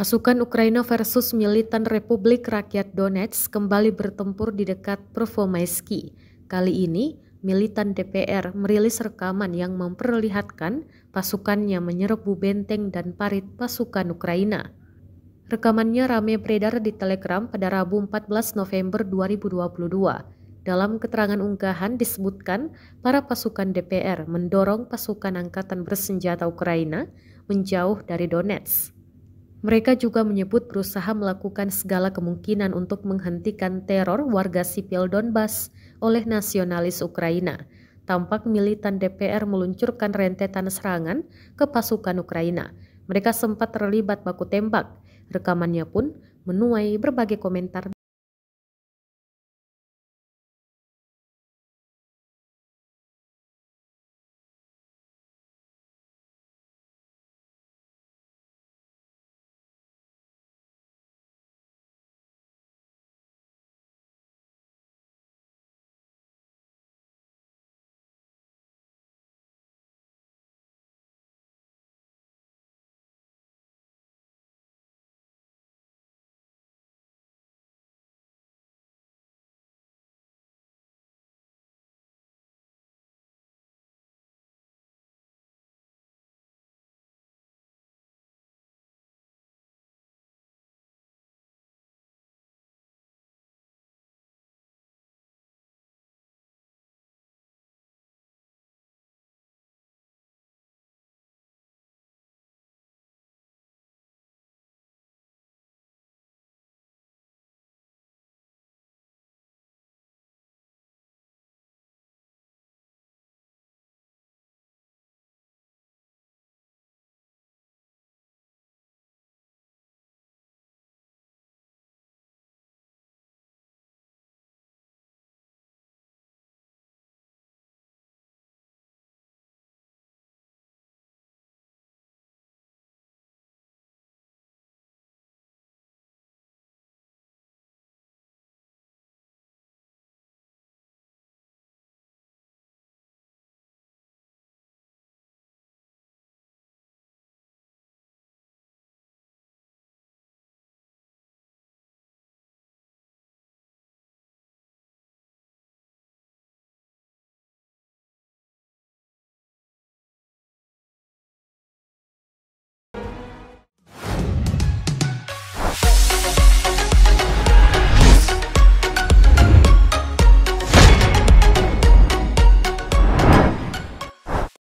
Pasukan Ukraina versus militan Republik Rakyat Donetsk kembali bertempur di dekat Provomaisky. Kali ini, militan DPR merilis rekaman yang memperlihatkan pasukannya menyerbu benteng dan parit pasukan Ukraina. Rekamannya rame beredar di Telegram pada Rabu 14 November 2022. Dalam keterangan unggahan disebutkan, para pasukan DPR mendorong pasukan angkatan bersenjata Ukraina menjauh dari Donetsk. Mereka juga menyebut berusaha melakukan segala kemungkinan untuk menghentikan teror warga sipil Donbas oleh nasionalis Ukraina. Tampak militan DPR meluncurkan rentetan serangan ke pasukan Ukraina. Mereka sempat terlibat baku tembak. Rekamannya pun menuai berbagai komentar